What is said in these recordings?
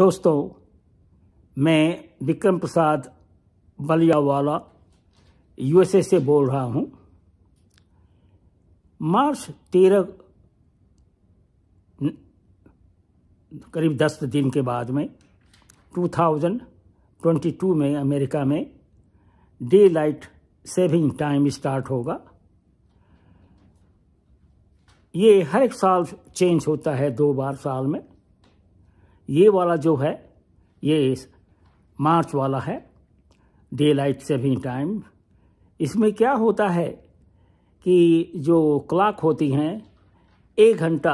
दोस्तों मैं विक्रम प्रसाद बलियावाला यूएसए से बोल रहा हूं मार्च तेरह करीब दस दिन के बाद में 2022 में अमेरिका में daylight saving time start होगा ये हर एक साल चेंज होता है दो बार साल में ये वाला जो है ये मार्च वाला है डे लाइट सेविंग टाइम इसमें क्या होता है कि जो क्लाक होती हैं एक घंटा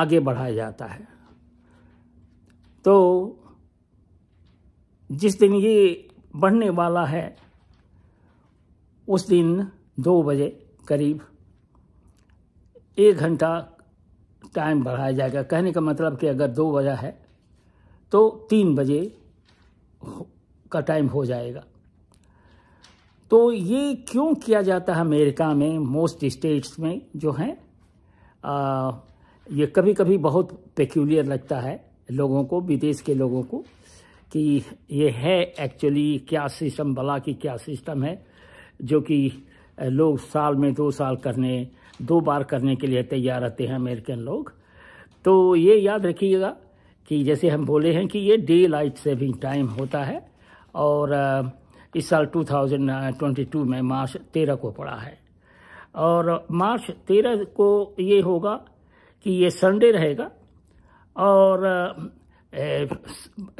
आगे बढ़ाया जाता है तो जिस दिन ये बढ़ने वाला है उस दिन दो बजे करीब एक घंटा टाइम बढ़ाया जाएगा कहने का मतलब कि अगर दो बजा है तो तीन बजे का टाइम हो जाएगा तो ये क्यों किया जाता है अमेरिका में मोस्ट स्टेट्स में जो हैं ये कभी कभी बहुत पेक्यूलियर लगता है लोगों को विदेश के लोगों को कि ये है एक्चुअली क्या सिस्टम भला कि क्या सिस्टम है जो कि लोग साल में दो साल करने दो बार करने के लिए तैयार रहते हैं अमेरिकन लोग तो ये याद रखिएगा कि जैसे हम बोले हैं कि ये डे लाइट सेविंग टाइम होता है और इस साल 2022 में मार्च 13 को पड़ा है और मार्च 13 को ये होगा कि ये संडे रहेगा और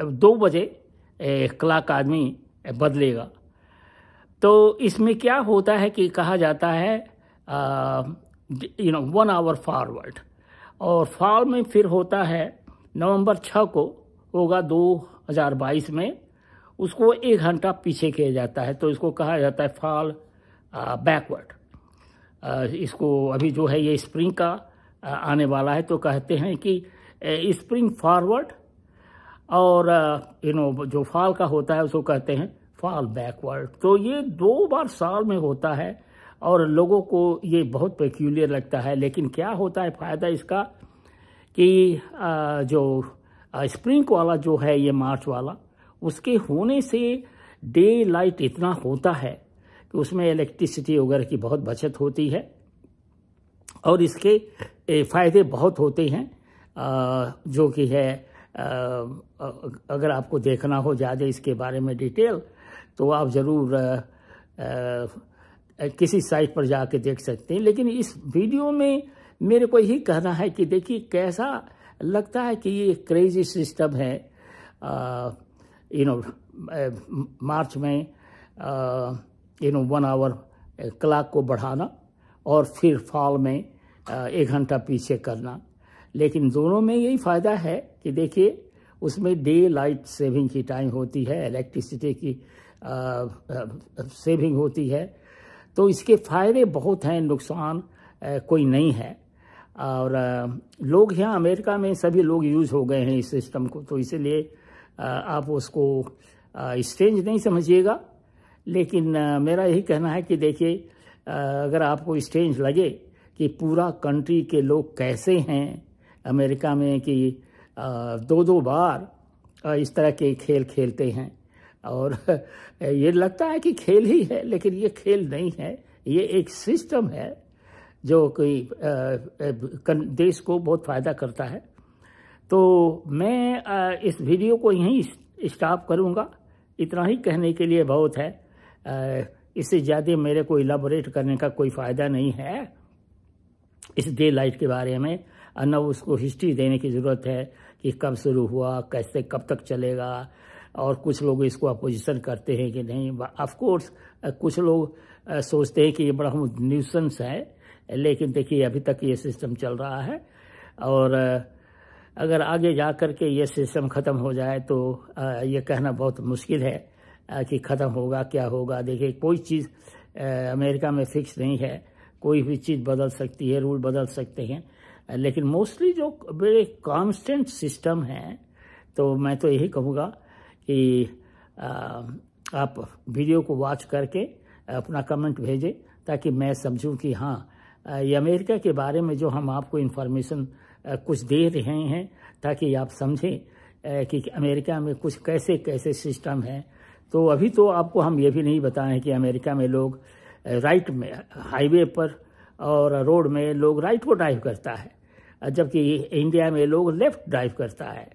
दो बजे क्लाक आदमी बदलेगा तो इसमें क्या होता है कि कहा जाता है you know one hour forward और फॉल में फिर होता है नवंबर छः को होगा 2022 में उसको एक घंटा पीछे किया जाता है तो इसको कहा जाता है फॉल बैकवर्ड इसको अभी जो है ये स्प्रिंग का आ, आने वाला है तो कहते हैं कि स्प्रिंग फॉरवर्ड और यू नो जो फॉल का होता है उसको कहते हैं फॉल बैकवर्ड तो ये दो बार साल में होता है और लोगों को ये बहुत पेक्यूलियर लगता है लेकिन क्या होता है फ़ायदा इसका कि जो स्प्रिंग वाला जो है ये मार्च वाला उसके होने से डे लाइट इतना होता है कि उसमें इलेक्ट्रिसिटी वगैरह की बहुत बचत होती है और इसके फ़ायदे बहुत होते हैं जो कि है अगर आपको देखना हो ज़्यादा इसके बारे में डिटेल तो आप ज़रूर किसी साइट पर जाके देख सकते हैं लेकिन इस वीडियो में मेरे को यही कहना है कि देखिए कैसा लगता है कि ये क्रेजी सिस्टम है यू नो मार्च में you know one hour clock को बढ़ाना और फिर फॉल में एक घंटा पीछे करना लेकिन दोनों में यही फ़ायदा है कि देखिए उसमें डे लाइट सेविंग की टाइम होती है इलेक्ट्रिसिटी की आ, आ, सेविंग होती है तो इसके फ़ायदे बहुत हैं नुकसान कोई नहीं है और लोग यहाँ अमेरिका में सभी लोग यूज़ हो गए हैं इस सिस्टम को तो इसलिए आप उसको स्ट्रेंज नहीं समझिएगा लेकिन मेरा यही कहना है कि देखिए अगर आपको स्ट्रेंज लगे कि पूरा कंट्री के लोग कैसे हैं अमेरिका में कि दो दो बार इस तरह के खेल खेलते हैं और ये लगता है कि खेल ही है लेकिन ये खेल नहीं है ये एक सिस्टम है जो कोई देश को बहुत फ़ायदा करता है तो मैं इस वीडियो को यहीं स्टॉप करूँगा इतना ही कहने के लिए बहुत है इससे ज़्यादा मेरे को इलाबोरेट करने का कोई फ़ायदा नहीं है इस डे लाइट के बारे में न उसको हिस्ट्री देने की ज़रूरत है कि कब शुरू हुआ कैसे कब तक चलेगा और कुछ लोग इसको अपोजिशन करते हैं कि नहीं ऑफकोर्स कुछ लोग सोचते हैं कि ये बड़ा हम है लेकिन देखिए अभी तक ये सिस्टम चल रहा है और अगर आगे जा कर के ये सिस्टम ख़त्म हो जाए तो ये कहना बहुत मुश्किल है कि ख़त्म होगा क्या होगा देखिए कोई चीज़ अमेरिका में फिक्स नहीं है कोई भी चीज़ बदल सकती है रूल बदल सकते हैं लेकिन मोस्टली जो बड़े कांस्टेंट सिस्टम हैं तो मैं तो यही कहूँगा कि आप वीडियो को वॉच करके अपना कमेंट भेजें ताकि मैं समझूं कि हाँ ये अमेरिका के बारे में जो हम आपको इन्फॉर्मेशन कुछ दे रहे हैं ताकि आप समझें कि अमेरिका में कुछ कैसे कैसे सिस्टम हैं तो अभी तो आपको हम ये भी नहीं बताएं कि अमेरिका में लोग राइट में हाईवे पर और रोड में लोग राइट को ड्राइव करता है जबकि इंडिया में लोग लेफ्ट ड्राइव करता है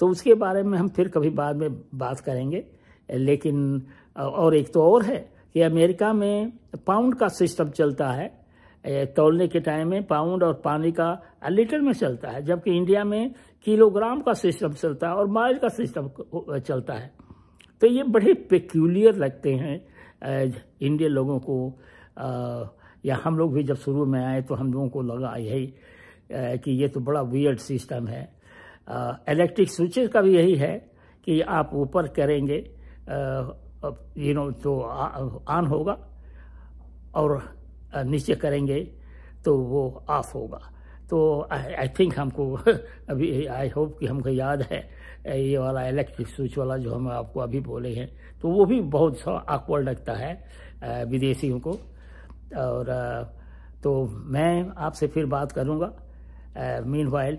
तो उसके बारे में हम फिर कभी बाद में बात करेंगे लेकिन और एक तो और है कि अमेरिका में पाउंड का सिस्टम चलता है तोलने के टाइम में पाउंड और पानी का लीटर में चलता है जबकि इंडिया में किलोग्राम का सिस्टम चलता है और माइल का सिस्टम चलता है तो ये बड़े पेक्यूलियर लगते हैं इंडियन लोगों को या हम लोग भी जब शुरू में आए तो हम लोगों को लगा यही कि ये तो बड़ा वियर्ड सिस्टम है इलेक्ट्रिक स्विचेस का भी यही है कि आप ऊपर करेंगे यू नो तो ऑन होगा और नीचे करेंगे तो वो ऑफ होगा तो आई थिंक हमको अभी आई होप कि हमको याद है ये वाला इलेक्ट्रिक स्विच वाला जो हम आपको अभी बोले हैं तो वो भी बहुत सा आकवर्ड लगता है विदेशियों को और तो मैं आपसे फिर बात करूँगा मीन वाइल्ड